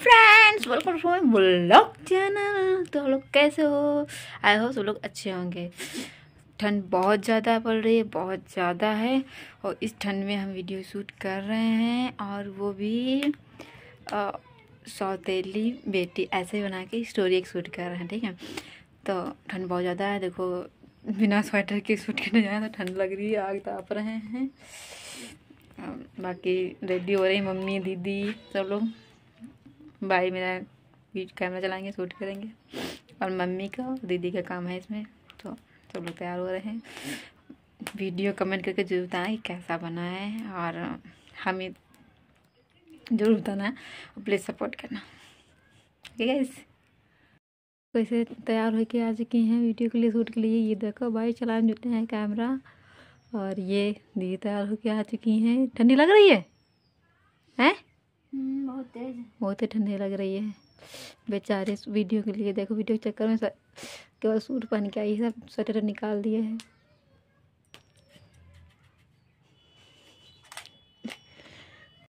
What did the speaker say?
friends welcome to my blog channel तो हम लोग कैसे हो आई होप सब लोग अच्छे होंगे ठंड बहुत ज़्यादा पड़ रही है बहुत ज़्यादा है और इस ठंड में हम वीडियो शूट कर रहे हैं और वो भी सौतेली बेटी ऐसे बना के स्टोरी एक शूट कर रहे हैं ठीक है तो ठंड बहुत ज़्यादा है देखो बिना स्वेटर के शूट करने जाए तो ठंड लग रही है आग ताप रहे हैं बाकी रेडी हो रही मम्मी दीदी सब लोग भाई मेरा कैमरा चलाएंगे शूट करेंगे और मम्मी का और दीदी का काम है इसमें तो सब लोग तैयार हो रहे हैं वीडियो कमेंट करके जरूर बताएं कैसा बना है और हमें जरूर बताना है प्लीज़ सपोर्ट करना ठीक है इस कैसे तैयार होकर आ चुकी हैं वीडियो के लिए शूट के लिए ये देखो भाई चलाने जुटे हैं कैमरा और ये दीदी तैयार होके आ चुकी हैं ठंडी लग रही है हैं हम्म, बहुत तेज बहुत ही ठंडी लग रही है बेचारे वीडियो के लिए देखो वीडियो के चक्कर में केवल सूट पहन के आई है सब स्वेटर निकाल दिए हैं